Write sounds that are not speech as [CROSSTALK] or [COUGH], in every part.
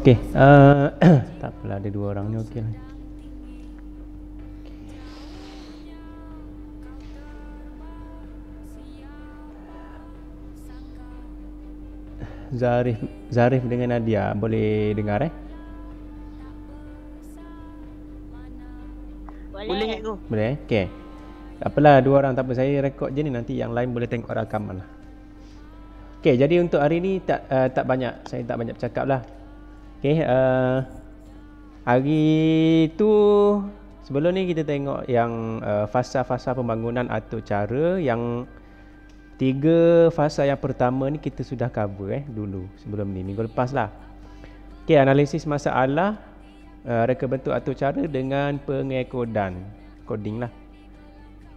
Okey, uh, [CLEARS THROAT] tak apalah ada dua orang ni okeylah. Zarif Zarif dengan Nadia boleh dengar eh? Boleh. Boleh. Eh? Okey. Apalah dua orang tak apa saya rekod je ni nanti yang lain boleh tengok rakaman lah. Okey, jadi untuk hari ni tak uh, tak banyak saya tak banyak cakap lah. Okay, uh, eh, hari tu sebelum ni kita tengok yang uh, fasa-fasa pembangunan atau cara yang tiga fasa yang pertama ni kita sudah cover eh dulu sebelum ni minggu lepas lah. Okay, analisis masalah uh, reka bentuk atau cara dengan pengekodan coding lah.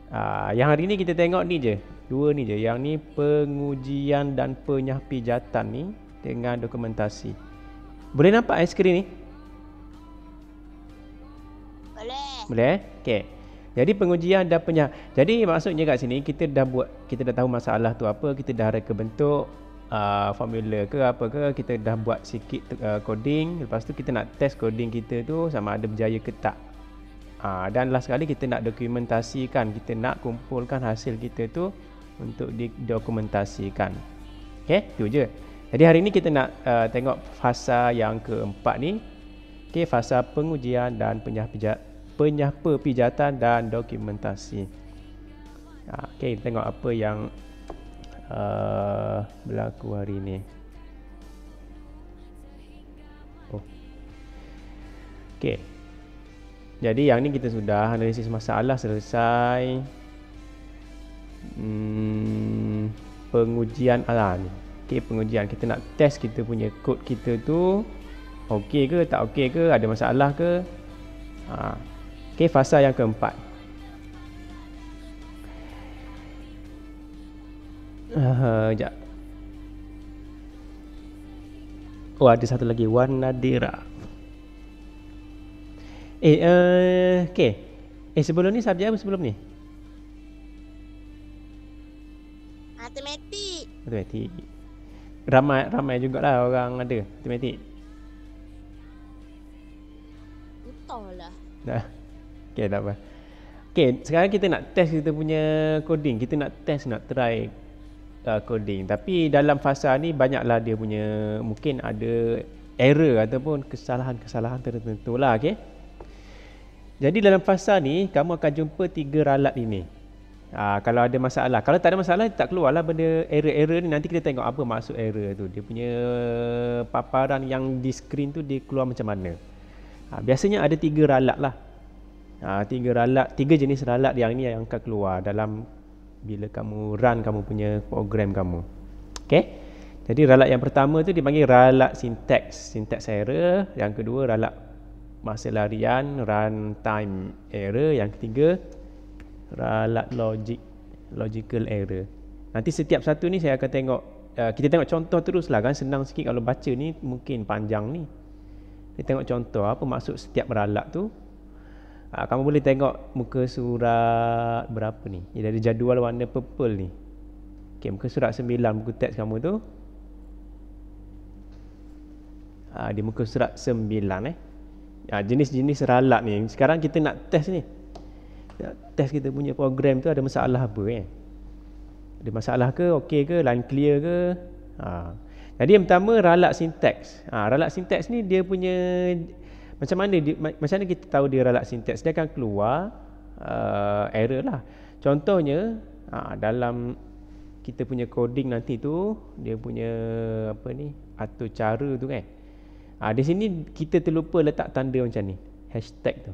Uh, yang hari ni kita tengok ni je dua ni je yang ni pengujian dan penyapijatan ni dengan dokumentasi. Boleh nampak eh skrin ni? Boleh. Boleh eh? Okay. Jadi pengujian dan punya Jadi maksudnya kat sini kita dah buat kita dah tahu masalah tu apa, kita dah reka bentuk uh, formula ke apa ke, kita dah buat sikit uh, coding, lepas tu kita nak test coding kita tu sama ada berjaya ke tak. Uh, dan last sekali kita nak dokumentasikan, kita nak kumpulkan hasil kita tu untuk didokumentasikan. Okey, tu je. Jadi hari ini kita nak uh, tengok fasa yang keempat ni. Okey, fasa pengujian dan penyahpijat penyapa pijatan dan dokumentasi. Ha, okay, kita tengok apa yang uh, berlaku hari ini. Oh. Okey. Jadi yang ni kita sudah analisis masalah selesai. Hmm, pengujian alam ah, ni okay, pengujian kita nak test kita punya kod kita tu okey ke tak okey ke ada masalah ke ha. okay, fasa yang keempat uh, sekejap oh ada satu lagi warna dira eh uh, eh, okay. eh sebelum ni subjek apa sebelum ni matematik matematik ramai ramai jugalah orang ada matematik. Betullah. Dah. Okey, tak apa. Okey, sekarang kita nak test kita punya coding. Kita nak test nak try uh, coding. Tapi dalam fasa ni banyaklah dia punya mungkin ada error ataupun kesalahan-kesalahan tertentu lah, okey. Jadi dalam fasa ni kamu akan jumpa tiga ralat ini. Aa, ah, kalau ada masalah, kalau tak ada masalah tak keluarlah benda error-error ni nanti kita tengok apa maksud error tu. Dia punya paparan yang di screen tu dia keluar macam mana. Aa, ah, biasanya ada tiga ralat lah. Aa, ah, tiga ralat, tiga jenis ralat yang ni yang akan keluar dalam bila kamu run kamu punya program kamu. Okay? Jadi ralat yang pertama tu dipanggil ralat syntax, syntax error. Yang kedua ralat masa larian, run time error. Yang ketiga ralat logik, logical error nanti setiap satu ni saya akan tengok uh, kita tengok contoh terus lah kan senang sikit kalau baca ni mungkin panjang ni kita tengok contoh apa maksud setiap ralat tu uh, kamu boleh tengok muka surat berapa ni dia ada jadual warna purple ni ok muka surat 9 buku teks kamu tu uh, di muka surat 9 eh uh, jenis-jenis ralat ni sekarang kita nak test ni test kita punya program tu ada masalah apa eh? Ada masalah ke, okey ke, line clear ke? Ha. Jadi yang pertama ralat syntax. Ha, ralat syntax ni dia punya macam mana dia, macam mana kita tahu dia ralat syntax? Dia akan keluar uh, error lah. Contohnya ha, dalam kita punya coding nanti tu dia punya apa ni atau cara tu kan. Ha, di sini kita terlupa letak tanda macam ni. Hashtag tu.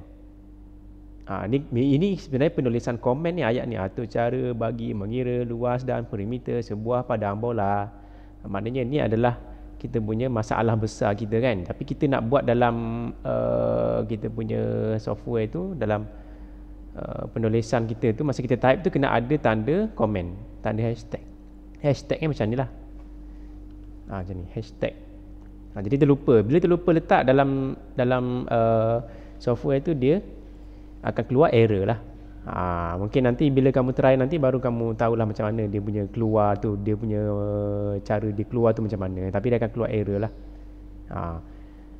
Ha, ah, ini, ini sebenarnya penulisan komen ni ayat ni atau cara bagi mengira luas dan perimeter sebuah padang bola. Ha, maknanya ni adalah kita punya masalah besar kita kan. Tapi kita nak buat dalam uh, kita punya software tu dalam uh, penulisan kita tu masa kita type tu kena ada tanda komen, tanda hashtag. Hashtag ni macam ni lah. Ha, macam ni hashtag. Ha, jadi terlupa. Bila terlupa letak dalam dalam uh, software tu dia akan keluar error lah ha, mungkin nanti bila kamu try nanti baru kamu tahu lah macam mana dia punya keluar tu dia punya uh, cara dia keluar tu macam mana tapi dia akan keluar error lah ha.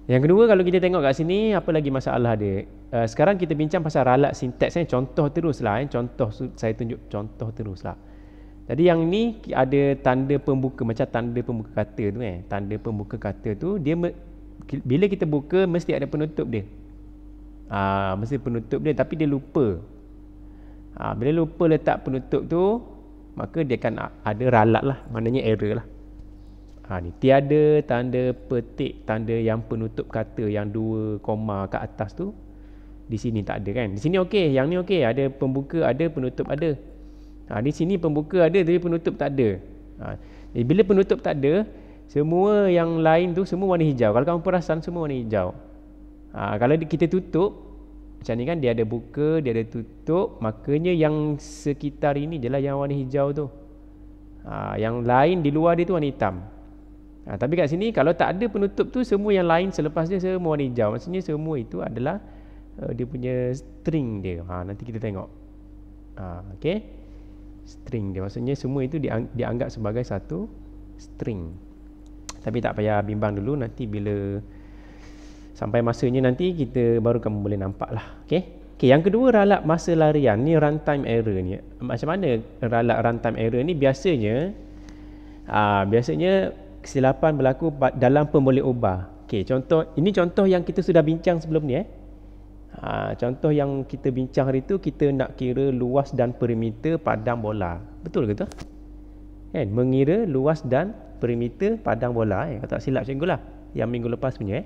yang kedua kalau kita tengok kat sini apa lagi masalah dia uh, sekarang kita bincang pasal ralat sintaks eh. contoh terus lah eh. contoh saya tunjuk contoh terus lah jadi yang ni ada tanda pembuka macam tanda pembuka kata tu eh tanda pembuka kata tu dia bila kita buka mesti ada penutup dia ha, mesti penutup dia tapi dia lupa ha, bila lupa letak penutup tu maka dia akan ada ralat lah maknanya error lah ha, ni, tiada tanda petik tanda yang penutup kata yang dua koma kat atas tu di sini tak ada kan di sini okey yang ni okey ada pembuka ada penutup ada ha, di sini pembuka ada tapi penutup tak ada ha, bila penutup tak ada semua yang lain tu semua warna hijau kalau kamu perasan semua warna hijau Ha, kalau kita tutup macam ni kan dia ada buka, dia ada tutup, makanya yang sekitar ini adalah yang warna hijau tu. Ha, yang lain di luar dia tu warna hitam. Ha, tapi kat sini kalau tak ada penutup tu semua yang lain selepas dia semua warna hijau. Maksudnya semua itu adalah uh, dia punya string dia. Ha, nanti kita tengok. Ha, okay. String dia. Maksudnya semua itu diang- dianggap sebagai satu string. Tapi tak payah bimbang dulu. Nanti bila sampai masanya nanti kita baru kamu boleh nampak lah okay? Okay, yang kedua ralat masa larian ni runtime error ni macam mana ralat runtime error ni biasanya aa, ah, biasanya kesilapan berlaku dalam pemboleh ubah okay, contoh ini contoh yang kita sudah bincang sebelum ni eh Ha, contoh yang kita bincang hari tu kita nak kira luas dan perimeter padang bola. Betul ke tu? Kan, mengira luas dan perimeter padang bola eh. Kalau tak silap cikgu lah. Yang minggu lepas punya eh.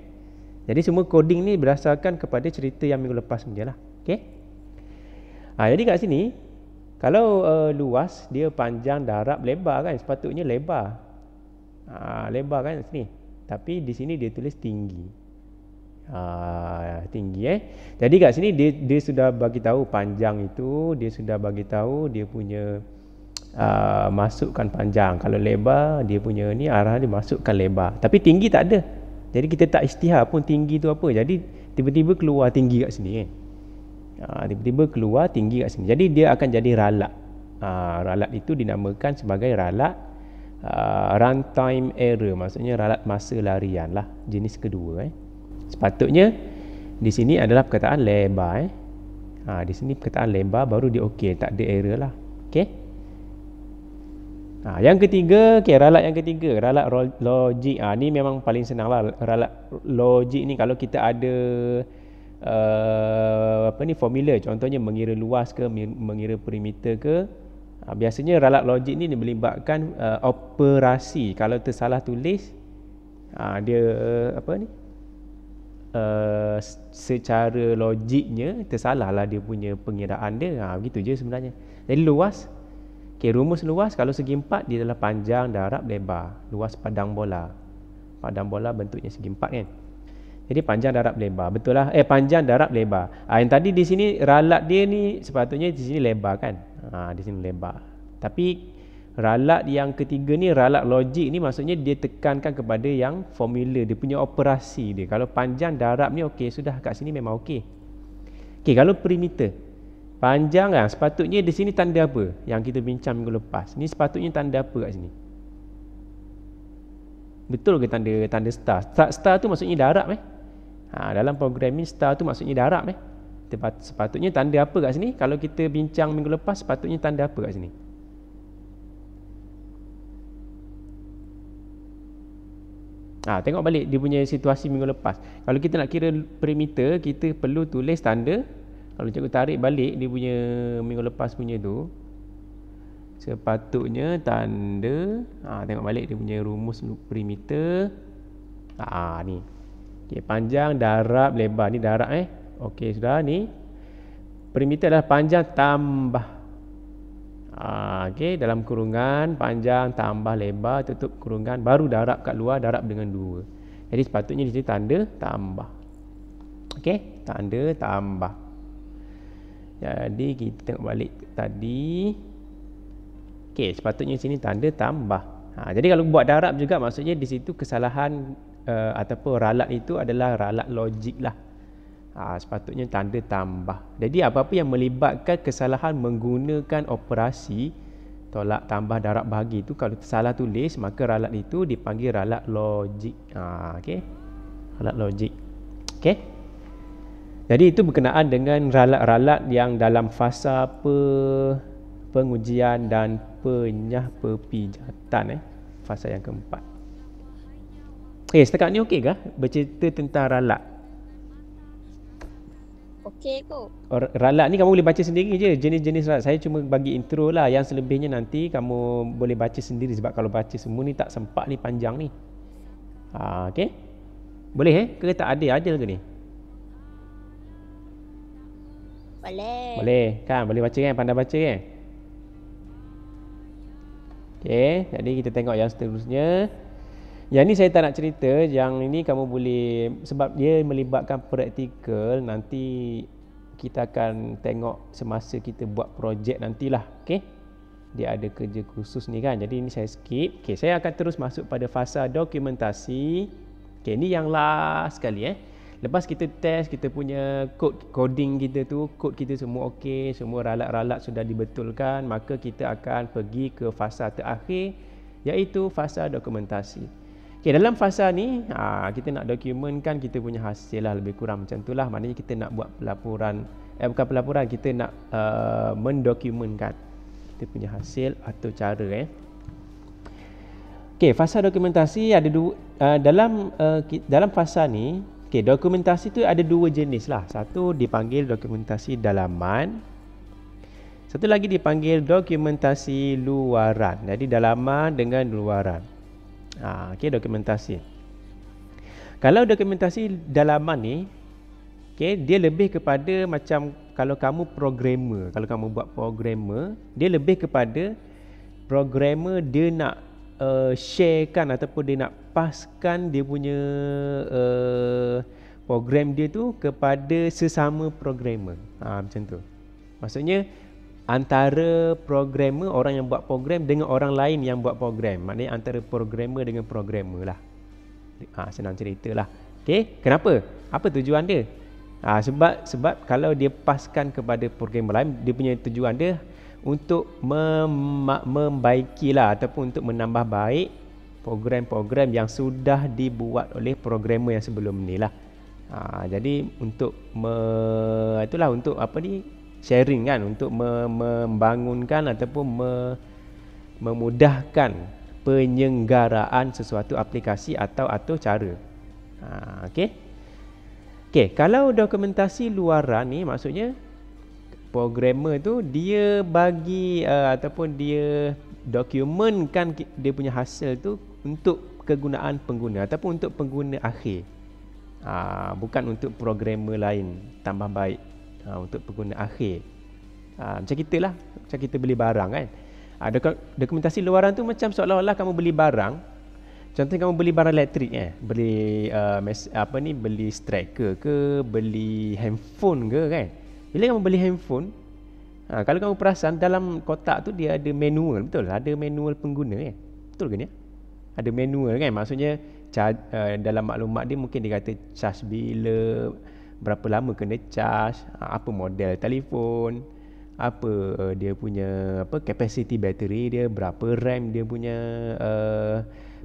Jadi semua coding ni berdasarkan kepada cerita yang minggu lepas sajalah. Okey. Ha, jadi kat sini kalau uh, luas dia panjang darab lebar kan sepatutnya lebar. Ha, lebar kan sini. Tapi di sini dia tulis tinggi. Ha, tinggi eh. Jadi kat sini dia dia sudah bagi tahu panjang itu, dia sudah bagi tahu dia punya Uh, masukkan panjang kalau lebar dia punya ni arah dia masukkan lebar tapi tinggi tak ada jadi kita tak istihar pun tinggi tu apa. Jadi tiba-tiba keluar tinggi kat sini kan. Ha, tiba-tiba keluar tinggi kat sini. Jadi dia akan jadi ralak. Ha, ralak itu dinamakan sebagai ralak ha, runtime error. Maksudnya ralak masa larian lah. Jenis kedua eh. Sepatutnya di sini adalah perkataan lebar eh. Ha, di sini perkataan lebar baru dia okey. Tak ada error lah. Okey. Ha, yang ketiga, okay, ralat yang ketiga, ralat logik. Ha, ni memang paling senang lah. Ralat logik ni kalau kita ada uh, apa ni formula, contohnya mengira luas ke, mengira perimeter ke. Ha, biasanya ralat logik ni, melibatkan uh, operasi. Kalau tersalah tulis, ha, dia uh, apa ni? Uh, secara logiknya tersalahlah dia punya pengiraan dia. Ha, begitu je sebenarnya. Jadi luas, Okey, rumus luas kalau segi empat dia adalah panjang darab lebar. Luas padang bola. Padang bola bentuknya segi empat kan. Jadi panjang darab lebar. Betul lah. Eh panjang darab lebar. Ha, yang tadi di sini ralat dia ni sepatutnya di sini lebar kan. Ha, di sini lebar. Tapi ralat yang ketiga ni ralat logik ni maksudnya dia tekankan kepada yang formula. Dia punya operasi dia. Kalau panjang darab ni okey sudah kat sini memang okey. Okey kalau perimeter. Panjang kan Sepatutnya di sini tanda apa Yang kita bincang minggu lepas Ni sepatutnya tanda apa kat sini Betul ke tanda tanda star Star, star tu maksudnya darab eh ha, Dalam programming star tu maksudnya darab eh Sepatutnya tanda apa kat sini Kalau kita bincang minggu lepas Sepatutnya tanda apa kat sini Ha, tengok balik dia punya situasi minggu lepas Kalau kita nak kira perimeter Kita perlu tulis tanda kalau cikgu tarik balik dia punya minggu lepas punya tu sepatutnya tanda ha, tengok balik dia punya rumus perimeter ah ha, ni. Okey panjang darab lebar ni darab eh. Okey sudah ni. Perimeter adalah panjang tambah ha, Okey, dalam kurungan panjang tambah lebar tutup kurungan baru darab kat luar darab dengan dua Jadi sepatutnya di sini tanda tambah. Okey, tanda tambah. Jadi kita tengok balik tadi. Okey, sepatutnya sini tanda tambah. Ha, jadi kalau buat darab juga maksudnya di situ kesalahan uh, ataupun ralat itu adalah ralat logik lah. Ha, sepatutnya tanda tambah. Jadi apa-apa yang melibatkan kesalahan menggunakan operasi tolak tambah darab bahagi itu kalau tersalah tulis maka ralat itu dipanggil ralat logik. Ha, okey. Ralat logik. Okey. Jadi itu berkenaan dengan ralat-ralat yang dalam fasa pe pengujian dan penyah pepijatan eh fasa yang keempat. Eh setakat ni okey ke bercerita tentang ralat? Okey tu. Ralat ni kamu boleh baca sendiri je jenis-jenis ralat. Saya cuma bagi intro lah yang selebihnya nanti kamu boleh baca sendiri sebab kalau baca semua ni tak sempat ni panjang ni. Ha, okey. Boleh eh? Ke tak ada? Ada ke ni? Boleh. Boleh, kan? Boleh baca kan? Pandai baca kan? Okey, jadi kita tengok yang seterusnya. Yang ni saya tak nak cerita, yang ini kamu boleh sebab dia melibatkan praktikal nanti kita akan tengok semasa kita buat projek nantilah, okey? Dia ada kerja khusus ni kan. Jadi ini saya skip. Okey, saya akan terus masuk pada fasa dokumentasi. Okey, ni yang last sekali eh. Lepas kita test kita punya code coding kita tu, kod kita semua okey, semua ralat-ralat sudah dibetulkan, maka kita akan pergi ke fasa terakhir iaitu fasa dokumentasi. Okey, dalam fasa ni, aa, ha, kita nak dokumentkan kita punya hasil lah lebih kurang macam itulah. Maknanya kita nak buat pelaporan eh bukan pelaporan, kita nak uh, eh, mendokumentkan kita punya hasil atau cara eh. Okey, fasa dokumentasi ada dua uh, dalam uh, dalam fasa ni Okey, dokumentasi tu ada dua jenis lah. Satu dipanggil dokumentasi dalaman. Satu lagi dipanggil dokumentasi luaran. Jadi dalaman dengan luaran. Ha, okey, dokumentasi. Kalau dokumentasi dalaman ni, okey, dia lebih kepada macam kalau kamu programmer, kalau kamu buat programmer, dia lebih kepada programmer dia nak uh, sharekan ataupun dia nak lepaskan dia punya uh, program dia tu kepada sesama programmer. Ha, macam tu. Maksudnya antara programmer orang yang buat program dengan orang lain yang buat program. Maknanya antara programmer dengan programmer lah. Ha, senang cerita lah. Okay. Kenapa? Apa tujuan dia? Ha, sebab sebab kalau dia paskan kepada programmer lain, dia punya tujuan dia untuk mem- membaiki lah ataupun untuk menambah baik program-program yang sudah dibuat oleh programmer yang sebelum ni lah. Ha, jadi untuk me, itulah untuk apa ni sharing kan untuk me, membangunkan ataupun me, memudahkan penyenggaraan sesuatu aplikasi atau atau cara. Ha, okay. Okay, kalau dokumentasi luaran ni maksudnya programmer tu dia bagi uh, ataupun dia dokumentkan dia punya hasil tu untuk kegunaan pengguna ataupun untuk pengguna akhir ha, bukan untuk programmer lain tambah baik ha, untuk pengguna akhir ha, macam kita lah macam kita beli barang kan ada ha, dokumentasi luaran tu macam seolah-olah kamu beli barang contohnya kamu beli barang elektrik eh beli uh, apa ni beli striker ke beli handphone ke kan bila kamu beli handphone ha, kalau kamu perasan dalam kotak tu dia ada manual betul ada manual pengguna eh betul ke ni eh? ada manual kan maksudnya car, uh, eh, dalam maklumat dia mungkin dia kata charge bila berapa lama kena charge apa model telefon apa uh, dia punya apa capacity battery dia berapa RAM dia punya uh,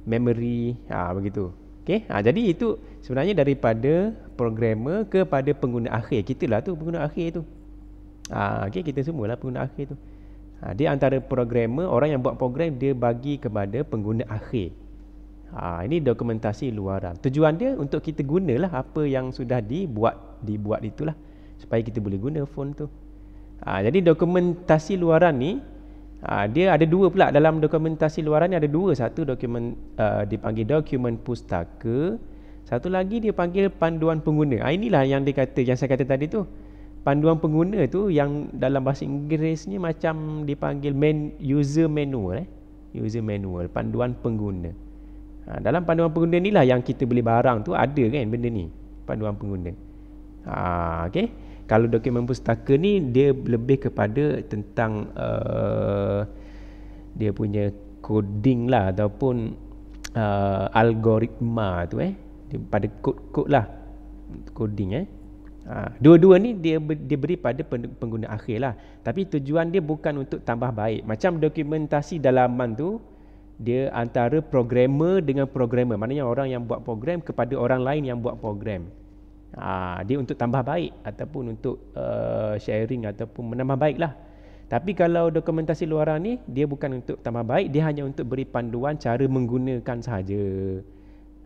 memory ah ha, begitu okey ha, jadi itu sebenarnya daripada programmer kepada pengguna akhir kita lah tu pengguna akhir tu ah ha, okey kita semualah pengguna akhir tu ha, dia antara programmer orang yang buat program dia bagi kepada pengguna akhir Ha, ini dokumentasi luaran. Tujuan dia untuk kita gunalah apa yang sudah dibuat dibuat itulah supaya kita boleh guna phone tu. Ha, jadi dokumentasi luaran ni ha, dia ada dua pula dalam dokumentasi luaran ni ada dua satu dokumen uh, dipanggil dokumen pustaka satu lagi dia panggil panduan pengguna. Ha, inilah yang dia kata yang saya kata tadi tu. Panduan pengguna tu yang dalam bahasa Inggeris ni macam dipanggil man, user manual eh. User manual, panduan pengguna ha, Dalam panduan pengguna ni lah yang kita beli barang tu ada kan benda ni Panduan pengguna ha, okay? Kalau dokumen pustaka ni dia lebih kepada tentang uh, Dia punya coding lah ataupun uh, algoritma tu eh pada kod-kod lah coding eh ha, dua-dua ni dia ber, dia beri pada pengguna akhir lah tapi tujuan dia bukan untuk tambah baik macam dokumentasi dalaman tu dia antara programmer dengan programmer maknanya orang yang buat program kepada orang lain yang buat program ha, dia untuk tambah baik ataupun untuk uh, sharing ataupun menambah baik lah tapi kalau dokumentasi luaran ni dia bukan untuk tambah baik dia hanya untuk beri panduan cara menggunakan sahaja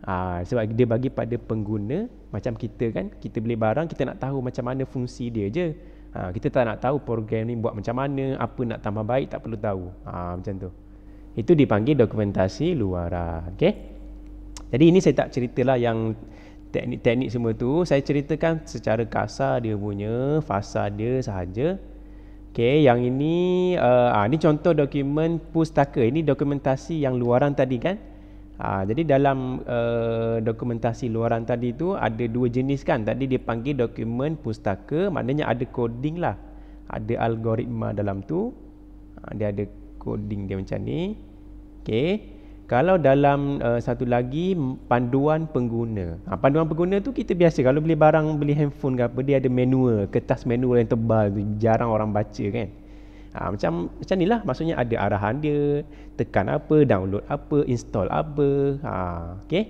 ha, sebab dia bagi pada pengguna macam kita kan kita beli barang kita nak tahu macam mana fungsi dia je ha, kita tak nak tahu program ni buat macam mana apa nak tambah baik tak perlu tahu ha, macam tu itu dipanggil dokumentasi luaran. Okey. Jadi ini saya tak ceritalah yang teknik-teknik semua tu, saya ceritakan secara kasar dia punya fasa dia sahaja. Okey, yang ini uh, ini contoh dokumen pustaka. Ini dokumentasi yang luaran tadi kan? Uh, jadi dalam uh, dokumentasi luaran tadi tu ada dua jenis kan. Tadi dia panggil dokumen pustaka, maknanya ada coding lah. Ada algoritma dalam tu. Uh, dia ada coding dia macam ni. okay? Kalau dalam uh, satu lagi panduan pengguna. Ha, panduan pengguna tu kita biasa kalau beli barang beli handphone ke apa dia ada manual, kertas manual yang tebal tu jarang orang baca kan. Ha, macam macam lah, maksudnya ada arahan dia, tekan apa, download apa, install apa. Ha, okey.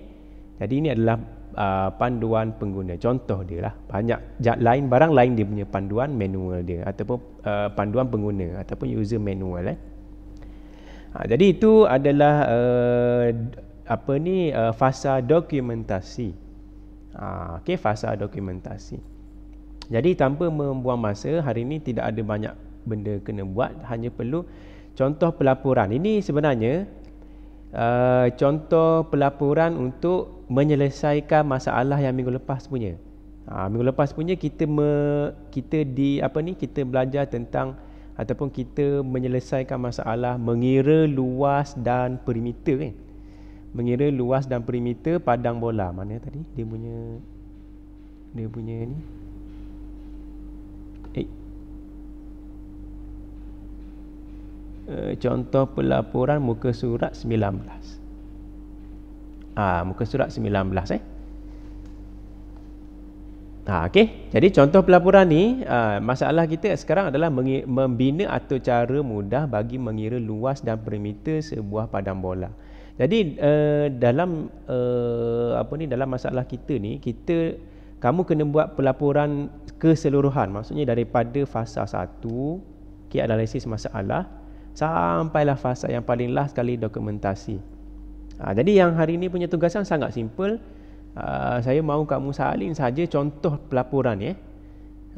Jadi ini adalah uh, panduan pengguna. Contoh dia lah. Banyak lain barang lain dia punya panduan manual dia ataupun uh, panduan pengguna ataupun user manual eh. Ha, jadi itu adalah uh, apa ni uh, fasa dokumentasi. Ha, okay, fasa dokumentasi. Jadi tanpa membuang masa, hari ini tidak ada banyak benda kena buat. Hanya perlu contoh pelaporan. Ini sebenarnya uh, contoh pelaporan untuk menyelesaikan masalah yang minggu lepas punya. Ha, minggu lepas punya kita me, kita di apa ni kita belajar tentang ataupun kita menyelesaikan masalah mengira luas dan perimeter kan mengira luas dan perimeter padang bola mana tadi dia punya dia punya ni eh, eh contoh pelaporan muka surat 19 ah ha, muka surat 19 eh Ha, okay. Jadi contoh pelaburan ni, uh, masalah kita sekarang adalah membina atau cara mudah bagi mengira luas dan perimeter sebuah padang bola. Jadi uh, dalam uh, apa ni dalam masalah kita ni kita kamu kena buat pelaporan keseluruhan maksudnya daripada fasa 1 ke okay, analisis masalah sampailah fasa yang paling last sekali dokumentasi. Ha, jadi yang hari ini punya tugasan sangat simple Ah, saya mahu kamu salin saja contoh pelaporan ya. Eh.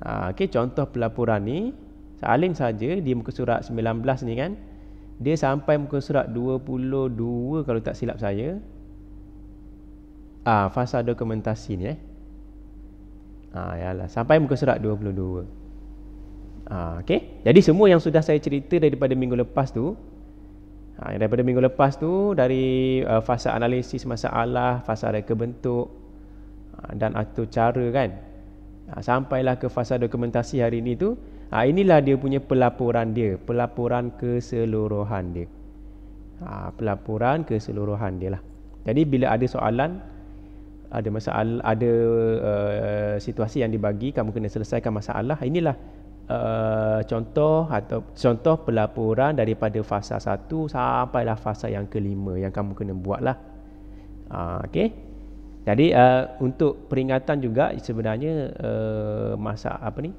Uh, ah, okay, contoh pelaporan ni salin saja di muka surat 19 ni kan. Dia sampai muka surat 22 kalau tak silap saya. Ah, uh, fasa dokumentasi ni eh. Ah, uh, yalah, sampai muka surat 22. Ah, uh, okay. Jadi semua yang sudah saya cerita daripada minggu lepas tu, Ha, daripada minggu lepas tu dari uh, fasa analisis masalah, fasa reka bentuk ha, dan atau cara kan. Ha, sampailah ke fasa dokumentasi hari ini tu, ha, inilah dia punya pelaporan dia, pelaporan keseluruhan dia. Ha, pelaporan keseluruhan dia lah. Jadi bila ada soalan, ada masalah, ada uh, situasi yang dibagi, kamu kena selesaikan masalah, inilah Eh, contoh atau contoh pelaporan daripada fasa 1 lah fasa yang kelima yang kamu kena buatlah. Uh, okey? Jadi uh, untuk peringatan juga sebenarnya uh, masa apa ni?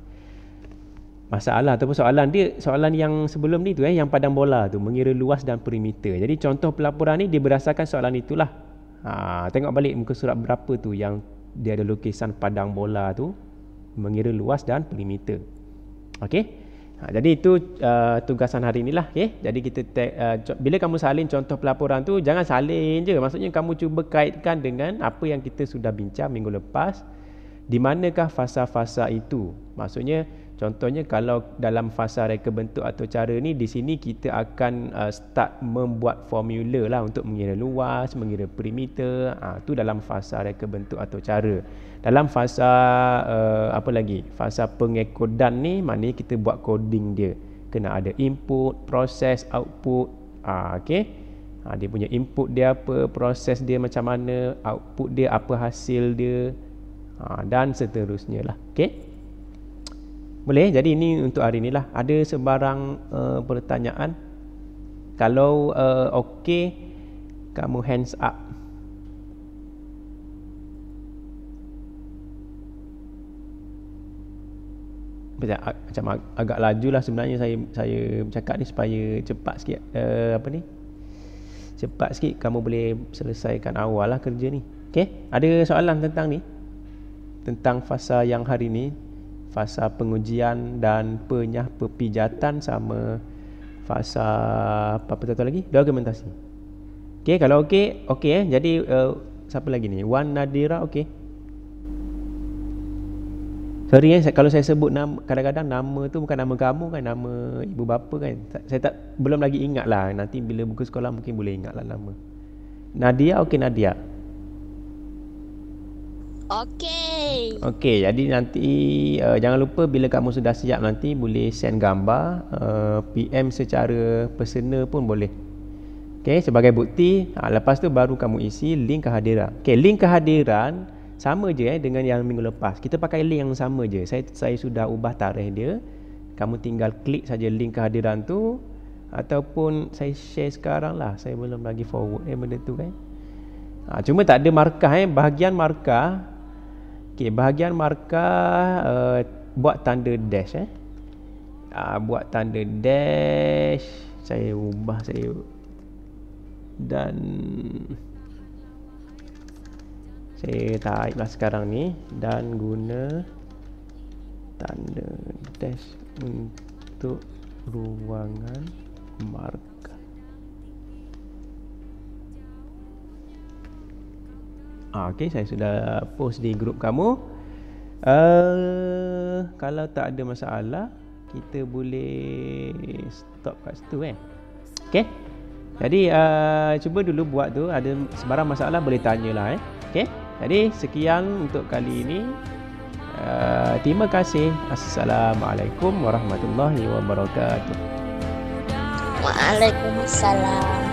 Masalah ataupun soalan dia soalan yang sebelum ni tu eh yang padang bola tu mengira luas dan perimeter. Jadi contoh pelaporan ni dia berdasarkan soalan itulah. Ha, tengok balik muka surat berapa tu yang dia ada lukisan padang bola tu mengira luas dan perimeter. Okey. Ha, jadi itu uh, tugasan hari inilah. Okey. Jadi kita uh, bila kamu salin contoh pelaporan tu jangan salin je. Maksudnya kamu cuba kaitkan dengan apa yang kita sudah bincang minggu lepas. Di manakah fasa-fasa itu? Maksudnya Contohnya kalau dalam fasa reka bentuk atau cara ni di sini kita akan uh, start membuat formula lah untuk mengira luas, mengira perimeter, uh, tu dalam fasa reka bentuk atau cara. Dalam fasa uh, apa lagi? Fasa pengekodan ni mana kita buat coding dia. Kena ada input, proses, output. Uh, ha, okay. Uh, ha, dia punya input dia apa, proses dia macam mana, output dia apa hasil dia uh, dan seterusnya lah. Okay. Boleh, jadi ini untuk hari lah Ada sebarang uh, pertanyaan? Kalau uh, eh, okey, kamu hands up. Macam, ag- macam ag- agak lajulah sebenarnya saya saya bercakap ni supaya cepat sikit uh, apa ni? Cepat sikit kamu boleh selesaikan awal lah kerja ni. okay ada soalan tentang ni? Tentang fasa yang hari ni fasa pengujian dan penyah pepijatan sama fasa apa satu lagi dokumentasi okey kalau okey okey eh jadi uh, siapa lagi ni wan nadira okey Sorry eh, kalau saya sebut nama, kadang-kadang nama tu bukan nama kamu kan, nama ibu bapa kan. Saya tak, belum lagi ingat lah, nanti bila buku sekolah mungkin boleh ingat lah nama. Nadia, okey Nadia. Okey. Okey, jadi nanti uh, jangan lupa bila kamu sudah siap nanti boleh send gambar uh, eh, PM secara personal pun boleh. Okey, sebagai bukti, uh, lepas tu baru kamu isi link kehadiran. Okey, link kehadiran sama je eh dengan yang minggu lepas. Kita pakai link yang sama je. Saya saya sudah ubah tarikh dia. Kamu tinggal klik saja link kehadiran tu ataupun saya share sekarang lah. Saya belum lagi forward eh benda tu kan. Ha, cuma tak ada markah eh. Bahagian markah Okey, bahagian markah uh, buat tanda dash eh. Uh, buat tanda dash. Saya ubah saya dan saya taiklah sekarang ni dan guna tanda dash untuk ruangan markah Ah, okay, saya sudah post di grup kamu. Uh, kalau tak ada masalah, kita boleh stop kat situ eh. Okay. Jadi, uh, cuba dulu buat tu. Ada sebarang masalah, boleh tanya lah eh. Okay. Jadi, sekian untuk kali ini. Uh, terima kasih. Assalamualaikum warahmatullahi wabarakatuh. Waalaikumsalam.